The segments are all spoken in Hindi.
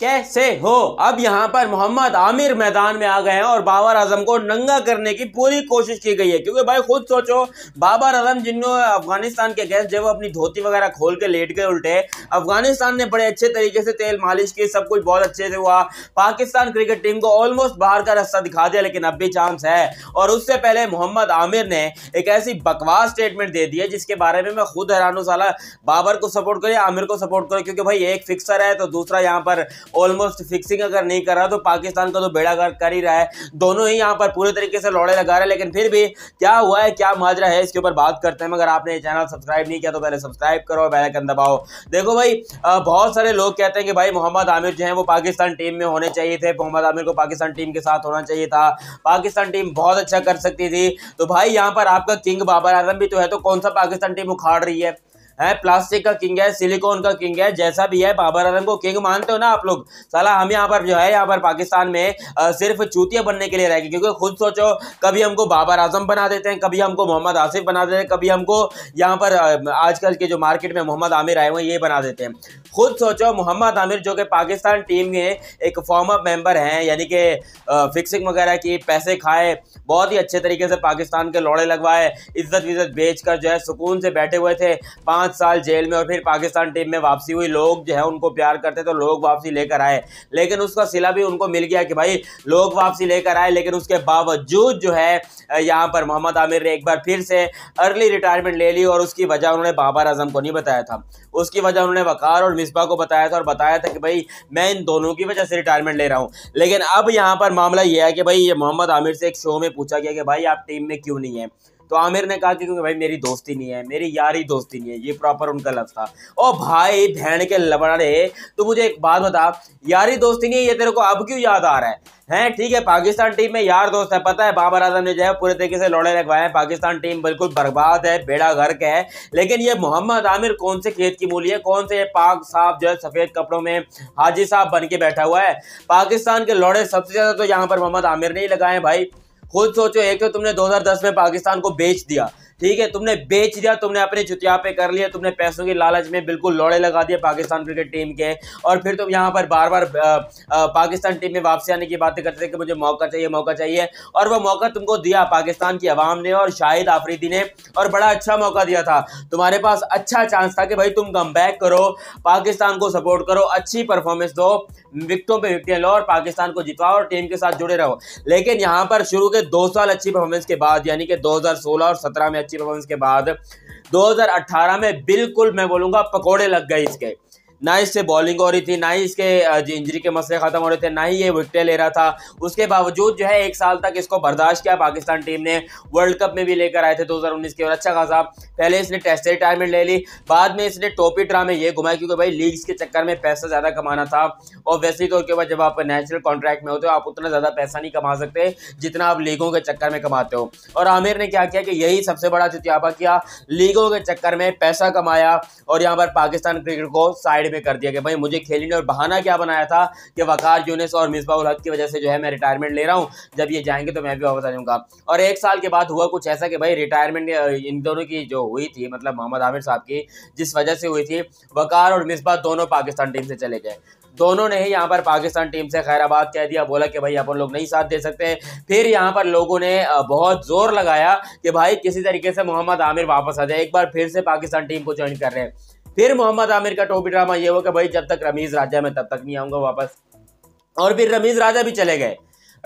कैसे हो अब यहाँ पर मोहम्मद आमिर मैदान में आ गए हैं और बाबर आजम को नंगा करने की पूरी कोशिश की गई है क्योंकि भाई खुद सोचो बाबर आजम जिन्होंने अफगानिस्तान के गैस जब अपनी धोती वगैरह खोल के लेट गए उल्टे अफगानिस्तान ने बड़े अच्छे तरीके से तेल मालिश की सब कुछ बहुत अच्छे से हुआ पाकिस्तान क्रिकेट टीम को ऑलमोस्ट बाहर का रास्ता दिखा दिया लेकिन अब भी चांस है और उससे पहले मोहम्मद आमिर ने एक ऐसी बकवास स्टेटमेंट दे दी है जिसके बारे में मैं खुद हैरानों साला बाबर को सपोर्ट करें आमिर को सपोर्ट करें क्योंकि भाई एक फिक्सर है तो दूसरा यहाँ पर ऑलमोस्ट फिक्सिंग अगर नहीं कर रहा तो पाकिस्तान का तो बेड़ा गर्क कर ही रहा है दोनों ही यहाँ पर पूरे तरीके से लौड़े लगा रहे हैं लेकिन फिर भी क्या हुआ है क्या माजरा है इसके ऊपर बात करते हैं मगर आपने ये चैनल सब्सक्राइब नहीं किया तो पहले सब्सक्राइब करो बैलकन दबाओ देखो भाई बहुत सारे लोग कहते हैं कि भाई मोहम्मद आमिर जो है वो पाकिस्तान टीम में होने चाहिए थे मोहम्मद आमिर को पाकिस्तान टीम के साथ होना चाहिए था पाकिस्तान टीम बहुत अच्छा कर सकती थी तो भाई यहाँ पर आपका किंग बाबर आजम भी तो है तो कौन सा पाकिस्तान टीम उखाड़ रही है है प्लास्टिक का किंग है सिलिकॉन का किंग है जैसा भी है बाबर आजम को किंग मानते हो ना आप लोग साला हम यहाँ पर जो है यहाँ पर पाकिस्तान में आ, सिर्फ चूतिया बनने के लिए रहेगी क्योंकि खुद सोचो कभी हमको बाबर आजम बना देते हैं कभी हमको मोहम्मद आसिफ बना देते हैं कभी हमको यहाँ पर आजकल के जो मार्केट में मोहम्मद आमिर आए हुए ये बना देते हैं खुद सोचो मोहम्मद आमिर जो कि पाकिस्तान टीम के एक फॉर्मअप मेंबर हैं यानी कि फिक्सिंग वगैरह की पैसे खाए बहुत ही अच्छे तरीके से पाकिस्तान के लौड़े लगवाए इज्जत विज्जत बेच कर जो है सुकून से बैठे हुए थे पाँच पांच साल जेल में और फिर पाकिस्तान टीम में वापसी हुई लोग जो है उनको प्यार करते तो लोग वापसी लेकर आए लेकिन उसका सिला भी उनको मिल गया कि भाई लोग वापसी लेकर आए लेकिन उसके बावजूद जो है यहाँ पर मोहम्मद आमिर ने एक बार फिर से अर्ली रिटायरमेंट ले ली और उसकी वजह उन्होंने बाबर आजम को नहीं बताया था उसकी वजह उन्होंने वकार और मिसबा को बताया था और बताया था कि भाई मैं इन दोनों की वजह से रिटायरमेंट ले रहा हूँ लेकिन अब यहाँ पर मामला यह है कि भाई ये मोहम्मद आमिर से एक शो में पूछा गया कि भाई आप टीम में क्यों नहीं है तो आमिर ने कहा कि क्योंकि भाई मेरी दोस्ती नहीं है मेरी यारी दोस्ती नहीं है ये प्रॉपर उनका लफ्ज़ था ओ भाई बहन के लबड़े तो मुझे एक बात बता यारी दोस्ती नहीं है ये तेरे को अब क्यों याद आ रहा है हैं ठीक है पाकिस्तान टीम में यार दोस्त है पता है बाबर आजम ने जो है पूरे तरीके से लौड़े रखवाए हैं पाकिस्तान टीम बिल्कुल बर्बाद है बेड़ा गर्क है लेकिन ये मोहम्मद आमिर कौन से खेत की मूली है कौन से पाक साहब जो है सफ़ेद कपड़ों में हाजी साहब बन के बैठा हुआ है पाकिस्तान के लौड़े सबसे ज़्यादा तो यहाँ पर मोहम्मद आमिर ने ही लगाए भाई खुद सोचो एक तो तुमने 2010 में पाकिस्तान को बेच दिया ठीक है तुमने बेच दिया तुमने अपने जुतिया पे कर लिया तुमने पैसों के लालच में बिल्कुल लौड़े लगा दिए पाकिस्तान क्रिकेट टीम के और फिर तुम यहाँ पर बार बार पाकिस्तान टीम में वापसी आने की बातें करते थे कि मुझे मौका चाहिए मौका चाहिए और वह मौका तुमको दिया पाकिस्तान की आवाम ने और शाहिद आफरीदी ने और बड़ा अच्छा मौका दिया था तुम्हारे पास अच्छा चांस था कि भाई तुम कम करो पाकिस्तान को सपोर्ट करो अच्छी परफॉर्मेंस दो विकटों पे विकटें लो और पाकिस्तान को जितवाओ और टीम के साथ जुड़े रहो लेकिन यहाँ पर शुरू के दो साल अच्छी परफॉर्मेंस के बाद यानी कि 2016 और 17 में अच्छी परफॉर्मेंस के बाद 2018 में बिल्कुल मैं बोलूंगा पकौड़े लग गए इसके ना इससे बॉलिंग हो रही थी ना ही इसके इंजरी के मसले ख़त्म हो रहे थे ना ही ये विकटें ले रहा था उसके बावजूद जो है एक साल तक इसको बर्दाश्त किया पाकिस्तान टीम ने वर्ल्ड कप में भी लेकर आए थे दो के और अच्छा खासा पहले इसने टेस्ट रिटायरमेंट ले ली बाद में इसने टोपी ड्रा में ये घुमाया क्योंकि भाई लीग्स के चक्कर में पैसा ज़्यादा कमाना था और वैसे ही तौर के बाद जब आप नेशनल कॉन्ट्रैक्ट में होते हो आप उतना ज़्यादा पैसा नहीं कमा सकते जितना आप लीगों के चक्कर में कमाते हो और आमिर ने क्या किया कि यही सबसे बड़ा चुतियापा किया लीगों के चक्कर में पैसा कमाया और यहाँ पर पाकिस्तान क्रिकेट को साइड साइड में कर दिया कि भाई मुझे खेलने और बहाना क्या बनाया था कि वकार यूनिस और मिसबाउल हक की वजह से जो है मैं रिटायरमेंट ले रहा हूँ जब ये जाएंगे तो मैं भी वापस आ जाऊँगा और एक साल के बाद हुआ कुछ ऐसा कि भाई रिटायरमेंट इन दोनों की जो हुई थी मतलब मोहम्मद आमिर साहब की जिस वजह से हुई थी वकार और मिसबा दोनों पाकिस्तान टीम से चले गए दोनों ने ही यहाँ पर पाकिस्तान टीम से खैराबाद कह दिया बोला कि भाई अपन लोग नहीं साथ दे सकते फिर यहाँ पर लोगों ने बहुत जोर लगाया कि भाई किसी तरीके से मोहम्मद आमिर वापस आ जाए एक बार फिर से पाकिस्तान टीम को ज्वाइन कर रहे हैं फिर मोहम्मद आमिर का टोपी ड्रामा ये हो कि भाई जब तक रमीज राजा मैं तब तक नहीं आऊंगा वापस और फिर रमीज राजा भी चले गए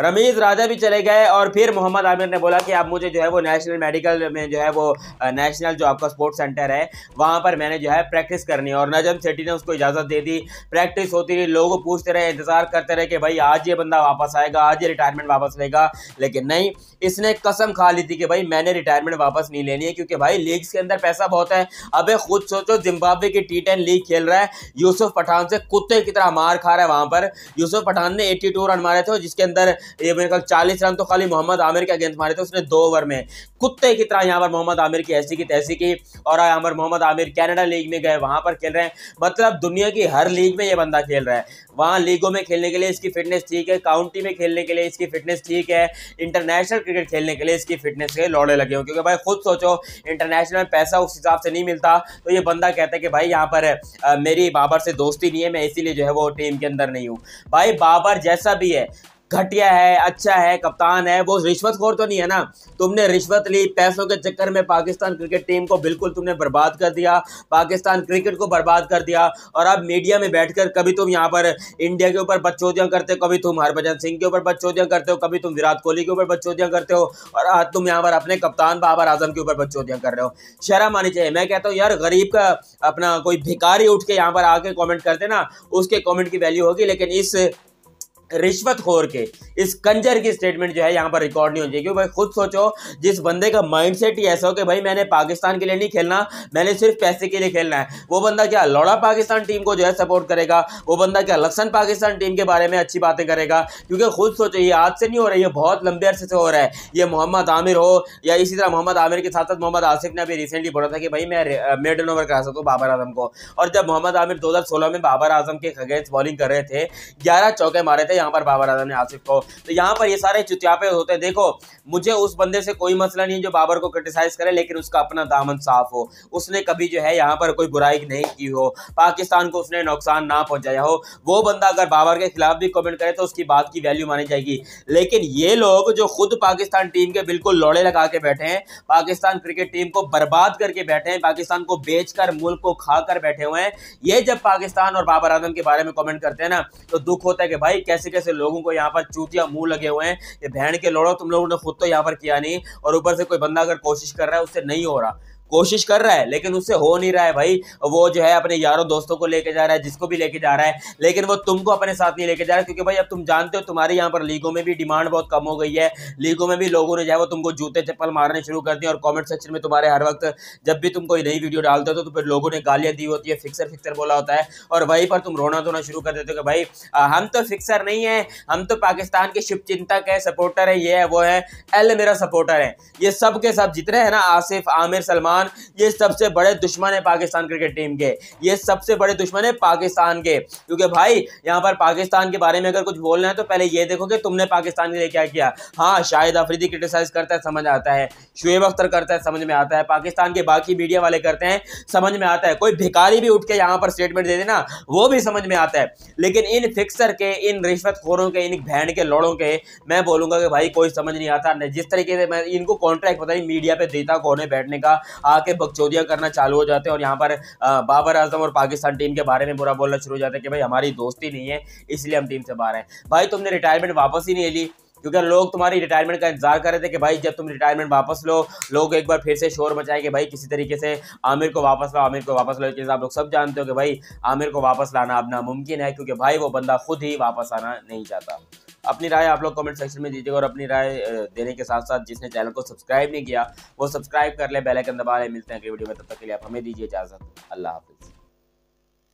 रमीज राजा भी चले गए और फिर मोहम्मद आमिर ने बोला कि आप मुझे जो है वो नेशनल मेडिकल में जो है वो नेशनल जो आपका स्पोर्ट्स सेंटर है वहाँ पर मैंने जो है प्रैक्टिस करनी और नजम सेठी ने उसको इजाज़त दे दी प्रैक्टिस होती रही लोग पूछते रहे इंतज़ार करते रहे कि भाई आज ये बंदा वापस आएगा आज ये रिटायरमेंट वापस लेगा लेकिन नहीं इसने कसम खा ली थी कि भाई मैंने रिटायरमेंट वापस नहीं लेनी है क्योंकि भाई लीग्स के अंदर पैसा बहुत है अब खुद सोचो जिम्बाब्वे की टी लीग खेल रहा है यूसुफ पठान से कुत्ते की तरह मार खा रहा है वहाँ पर यूसुफ पठान ने एट्टी रन मारे थे जिसके अंदर ये मेरे ख्याल चालीस रन तो खाली मोहम्मद आमिर के अगेंस्ट मारे थे उसने दो ओवर में कुत्ते की तरह यहाँ पर मोहम्मद आमिर की ऐसी की तैसी की और यहाँ पर मोहम्मद आमिर कैनेडा लीग में गए वहाँ पर खेल रहे हैं मतलब दुनिया की हर लीग में ये बंदा खेल रहा है वहाँ लीगों में खेलने के लिए इसकी फिटनेस ठीक है काउंटी में खेलने के लिए इसकी फिटनेस ठीक है इंटरनेशनल क्रिकेट खेलने के लिए इसकी फिटनेस के लौड़े लगे हों क्योंकि भाई खुद सोचो इंटरनेशनल में पैसा उस हिसाब से नहीं मिलता तो ये बंदा कहता है कि भाई यहाँ पर मेरी बाबर से दोस्ती नहीं है मैं इसीलिए जो है वो टीम के अंदर नहीं हूँ भाई बाबर जैसा भी है घटिया है अच्छा है कप्तान है वो रिश्वतखोर तो नहीं है ना तुमने रिश्वत ली पैसों के चक्कर में पाकिस्तान क्रिकेट टीम को बिल्कुल तुमने बर्बाद कर दिया पाकिस्तान क्रिकेट को बर्बाद कर दिया और अब मीडिया में बैठकर कभी तुम यहाँ पर इंडिया के ऊपर बच्चोदियाँ करते हो कभी तुम हरभजन सिंह के ऊपर बच्चोदियाँ करते हो कभी तुम विराट कोहली के ऊपर बच्चोदियाँ करते हो और आज तुम यहाँ पर अपने कप्तान बाबर आजम के ऊपर बच्चोदियाँ कर रहे हो शर्म आनी चाहिए मैं कहता हूँ यार गरीब का अपना कोई भिकारी उठ के यहाँ पर आके कमेंट करते ना उसके कमेंट की वैल्यू होगी लेकिन इस रिश्वत खोर के इस कंजर की स्टेटमेंट जो है यहाँ पर रिकॉर्ड नहीं हो जाएगी भाई खुद सोचो जिस बंदे का माइंड सेट ही ऐसा हो कि भाई मैंने पाकिस्तान के लिए नहीं खेलना मैंने सिर्फ पैसे के लिए खेलना है वो बंदा क्या लौड़ा पाकिस्तान टीम को जो है सपोर्ट करेगा वो बंदा क्या लक्षण पाकिस्तान टीम के बारे में अच्छी बातें करेगा क्योंकि खुद सोचो ये आज से नहीं हो रही है बहुत लंबे अरसे से हो रहा है ये मोहम्मद आमिर हो या इसी तरह मोहम्मद आमिर के साथ साथ मोहम्मद आसिफ ने अभी रिसेंटली बोला था कि भाई मैं मेडल ओवर करा सकता हूँ बाबर आजम को और जब मोहम्मद आमिर दो में बाबर आजम के अगेंस्ट बॉलिंग कर रहे थे ग्यारह चौके मारे थे यहाँ पर बाबर आजम ने आसिफ को तो यहाँ पर ये सारे चुत्यापे होते हैं देखो मुझे उस बंदे से कोई मसला नहीं है जो बाबर को क्रिटिसाइज करे लेकिन उसका अपना दामन साफ हो उसने कभी जो है यहाँ पर कोई बुराई नहीं की हो पाकिस्तान को उसने नुकसान ना पहुंचाया हो वो बंदा अगर बाबर के खिलाफ भी कमेंट करे तो उसकी बात की वैल्यू मानी जाएगी लेकिन ये लोग जो खुद पाकिस्तान टीम के बिल्कुल लौड़े लगा के बैठे हैं पाकिस्तान क्रिकेट टीम को बर्बाद करके बैठे हैं पाकिस्तान को बेचकर मुल्क को खा कर बैठे हुए हैं ये जब पाकिस्तान और बाबर आजम के बारे में कॉमेंट करते हैं ना तो दुख होता है कि भाई कैसे तरीके से लोगों को यहाँ पर चूतिया मुंह लगे हुए हैं ये बहन के लोड़ो तुम लोगों ने खुद तो यहाँ पर किया नहीं और ऊपर से कोई बंदा अगर कोशिश कर रहा है उससे नहीं हो रहा कोशिश कर रहा है लेकिन उससे हो नहीं रहा है भाई वो जो है अपने यारों दोस्तों को लेके जा रहा है जिसको भी लेके जा रहा है लेकिन वो तुमको अपने साथ नहीं लेके जा रहा है क्योंकि भाई अब तुम जानते हो तुम्हारे यहाँ पर लीगों में भी डिमांड बहुत कम हो गई है लीगों में भी लोगों ने जो है वो तुमको जूते चप्पल मारने शुरू कर दिए और कॉमेंट सेक्शन में तुम्हारे हर वक्त जब भी तुम कोई नई वीडियो डालते हो तो फिर लोगों ने गालियाँ दी होती है फिक्सर फिक्सर बोला होता है और वहीं पर तुम रोना धोना शुरू कर देते हो कि भाई हम तो फिक्सर नहीं है हम तो पाकिस्तान के शिव चिंतक है सपोर्टर है ये है वो है एल मेरा सपोर्टर है ये सब के सब जितने हैं ना आसिफ आमिर सलमान खान ये सबसे बड़े दुश्मन है पाकिस्तान क्रिकेट टीम के ये सबसे बड़े दुश्मन है पाकिस्तान के क्योंकि भाई यहाँ पर पाकिस्तान के बारे में अगर कुछ बोलना है तो पहले ये देखो कि तुमने पाकिस्तान के लिए क्या किया हाँ शाहिद अफरीदी क्रिटिसाइज करता है समझ आता है शुएब अख्तर करता है समझ में आता है पाकिस्तान के बाकी मीडिया वाले करते हैं समझ में आता है कोई भिकारी भी उठ के यहाँ पर स्टेटमेंट दे देना वो भी समझ में आता है लेकिन इन फिक्सर के इन रिश्वतखोरों के इन भैंड के लोड़ों के मैं बोलूंगा कि भाई कोई समझ नहीं आता जिस तरीके से मैं इनको कॉन्ट्रैक्ट पता नहीं मीडिया पर देता कौन है बैठने का आके बकचोदियाँ करना चालू हो जाते हैं और यहाँ पर बाबर आजम और पाकिस्तान टीम के बारे में बुरा बोलना शुरू हो जाता है कि भाई हमारी दोस्ती नहीं है इसलिए हम टीम से बाहर हैं भाई तुमने रिटायरमेंट वापस ही नहीं ली क्योंकि लोग तुम्हारी रिटायरमेंट का इंतजार कर रहे थे कि भाई जब तुम रिटायरमेंट वापस लो लोग एक बार फिर से शोर मचाए कि भाई किसी तरीके से आमिर को वापस लो आमिर को वापस लो लेकिन आप लोग सब जानते हो कि भाई आमिर को वापस लाना अब नामुमकिन है क्योंकि भाई वो बंदा खुद ही वापस आना नहीं चाहता अपनी राय आप लोग कमेंट सेक्शन में दीजिएगा और अपनी राय देने के साथ साथ जिसने चैनल को सब्सक्राइब नहीं किया वो सब्सक्राइब कर ले बेलाइकन दबा ले मिलते हैं अगली वीडियो में तब तक के लिए आप हमें दीजिए इजाज़त अल्लाह हाफिज़